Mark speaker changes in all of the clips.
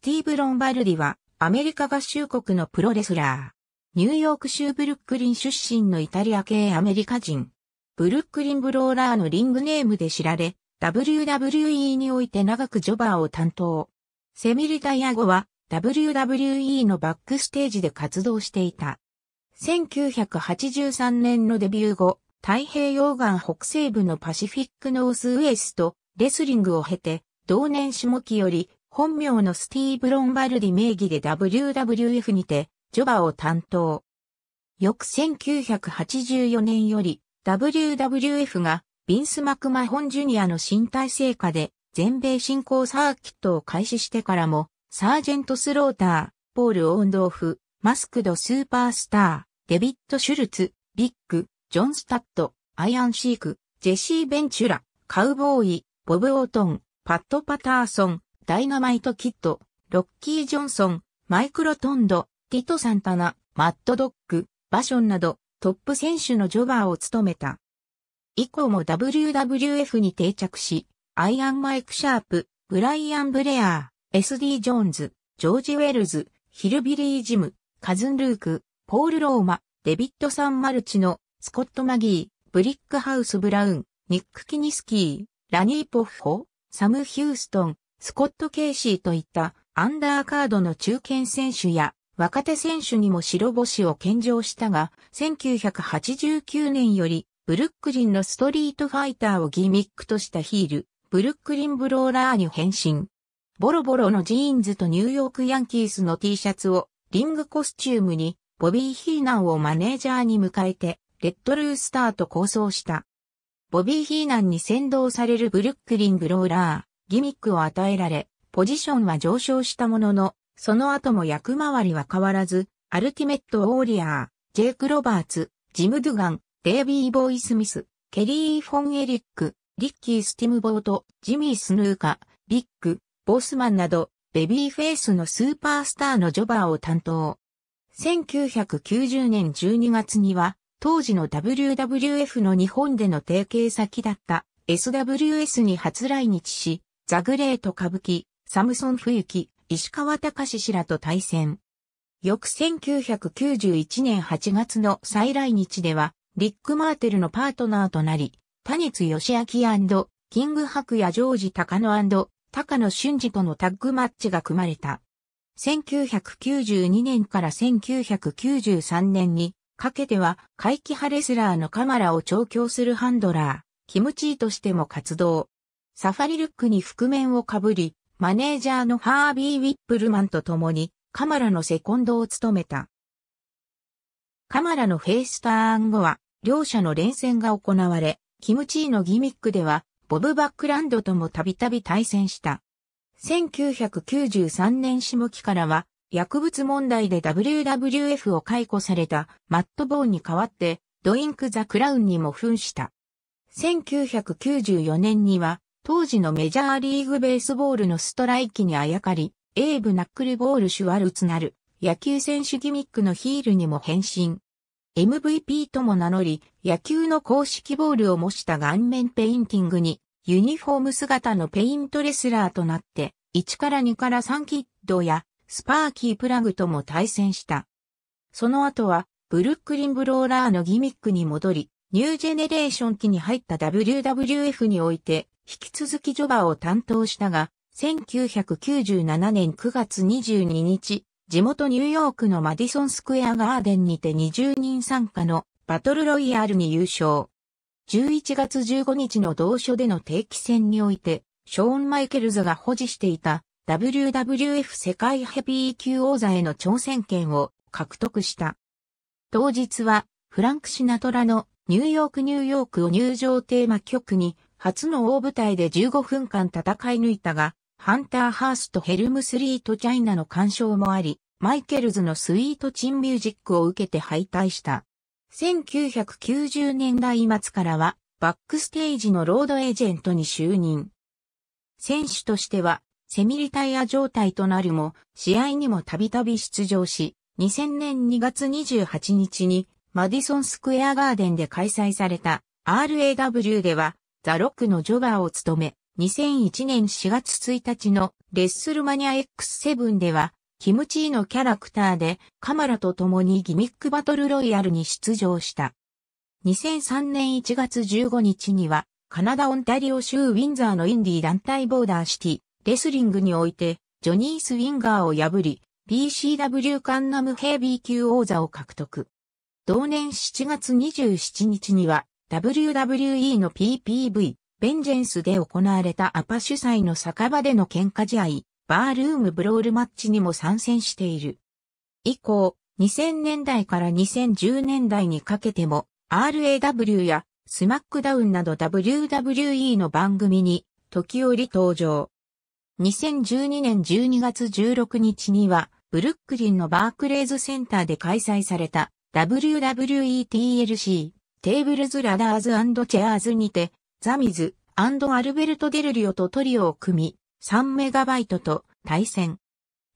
Speaker 1: スティーブ・ロンバルディは、アメリカ合衆国のプロレスラー。ニューヨーク州ブルックリン出身のイタリア系アメリカ人。ブルックリンブローラーのリングネームで知られ、WWE において長くジョバーを担当。セミリタイア後は、WWE のバックステージで活動していた。1983年のデビュー後、太平洋岸北西部のパシフィックノースウエスト、レスリングを経て、同年下期より本名のスティーブ・ロンバルディ名義で WWF にて、ジョバを担当。翌1984年より、WWF が、ビンス・マクマホン・ジュニアの身体成果で、全米進興サーキットを開始してからも、サージェント・スローター、ポール・オンドーフ、マスクド・スーパースター、デビッド・シュルツ、ビッグ、ジョン・スタッド、アイアン・シーク、ジェシー・ベンチュラ、カウボーイ、ボブ・オートン、パット・パターソン、ダイナマイト・キッド、ロッキー・ジョンソン、マイクロ・トンド、ティト・サンタナ、マット・ドッグ、バションなどトップ選手のジョバーを務めた。以降も WWF に定着し、アイアン・マイク・シャープ、ブライアン・ブレアー、SD・ ジョーンズ、ジョージ・ウェルズ、ヒルビリー・ジム、カズン・ルーク、ポール・ローマ、デビッド・サン・マルチの、スコット・マギー、ブリックハウス・ブラウン、ニック・キニスキー、ラニー・ポッホ、サム・ヒューストン、スコット・ケイシーといったアンダーカードの中堅選手や若手選手にも白星を献上したが、1989年よりブルックリンのストリートファイターをギミックとしたヒール、ブルックリンブローラーに変身。ボロボロのジーンズとニューヨークヤンキースの T シャツをリングコスチュームにボビー・ヒーナンをマネージャーに迎えてレッドルースターと構想した。ボビー・ヒーナンに先導されるブルックリン・ブローラー。ギミックを与えられ、ポジションは上昇したものの、その後も役回りは変わらず、アルティメット・ウォーリアー、ジェイク・ロバーツ、ジム・ドゥガン、デイビー・ボーイ・スミス、ケリー・フォン・エリック、リッキー・スティムボート、ジミー・スヌーカ、ビッグ、ボスマンなど、ベビーフェイスのスーパースターのジョバーを担当。1990年12月には、当時の WWF の日本での提携先だった SWS に初来日し、ザグレート歌舞伎、サムソン冬木、石川隆氏らと対戦。翌1991年8月の再来日では、リック・マーテルのパートナーとなり、ツ・ヨ義明キングハクやジョージ・タカノ高野俊二とのタッグマッチが組まれた。1992年から1993年にかけては、怪奇派レスラーのカマラを調教するハンドラー、キムチーとしても活動。サファリルックに覆面をかぶり、マネージャーのハービー・ウィップルマンと共にカマラのセコンドを務めた。カマラのフェイスターン後は、両者の連戦が行われ、キムチーのギミックでは、ボブ・バックランドともたびたび対戦した。1993年下期からは、薬物問題で WWF を解雇されたマット・ボーンに代わって、ドインク・ザ・クラウンにも扮した。1994年には、当時のメジャーリーグベースボールのストライキにあやかり、エーブ・ナックルボール・シュワルツなる、野球選手ギミックのヒールにも変身。MVP とも名乗り、野球の公式ボールを模した顔面ペインティングに、ユニフォーム姿のペイントレスラーとなって、1から2から3キッドや、スパーキープラグとも対戦した。その後は、ブルックリンブローラーのギミックに戻り、ニュージェネレーション期に入った WWF において、引き続きジョバを担当したが、1997年9月22日、地元ニューヨークのマディソンスクエアガーデンにて20人参加のバトルロイヤルに優勝。11月15日の同所での定期戦において、ショーン・マイケルズが保持していた WWF 世界ヘビー級王座への挑戦権を獲得した。当日は、フランク・シナトラのニューヨーク・ニューヨークを入場テーマ曲に初の大舞台で15分間戦い抜いたが、ハンター・ハースとヘルムスリート・チャイナの干渉もあり、マイケルズのスイート・チン・ミュージックを受けて敗退した。1990年代末からは、バックステージのロードエージェントに就任。選手としては、セミリタイア状態となるも、試合にもたびたび出場し、2000年2月28日に、マディソンスクエアガーデンで開催された RAW では、ザ・ロックのジョガーを務め、2001年4月1日のレッスルマニア X7 では、キムチーのキャラクターでカマラと共にギミックバトルロイヤルに出場した。2003年1月15日には、カナダ・オンタリオ州ウィンザーのインディ団体ボーダーシティ、レスリングにおいて、ジョニー・スウィンガーを破り、BCW カンナムヘビー級王座を獲得。同年7月27日には、WWE の PPV、ベンジェンスで行われたアパ主催の酒場での喧嘩試合、バールームブロールマッチにも参戦している。以降、2000年代から2010年代にかけても、RAW やスマックダウンなど WWE の番組に時折登場。2012年12月16日には、ブルックリンのバークレーズセンターで開催された WWETLC テーブルズ・ラダーズチェアーズにて、ザミズアルベルト・デルリオとトリオを組み、3メガバイトと対戦。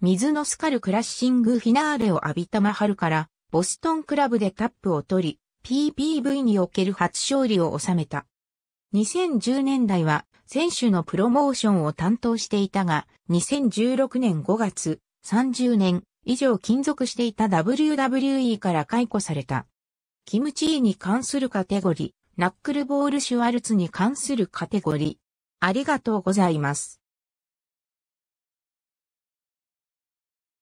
Speaker 1: 水のスカルクラッシングフィナーレを浴びたマハルから、ボストンクラブでタップを取り、PPV における初勝利を収めた。2010年代は選手のプロモーションを担当していたが、2016年5月、30年以上勤続していた WWE から解雇された。キムチーに関するカテゴリー、ナックルボールシュワルツに関するカテゴリー。ありがとうございます。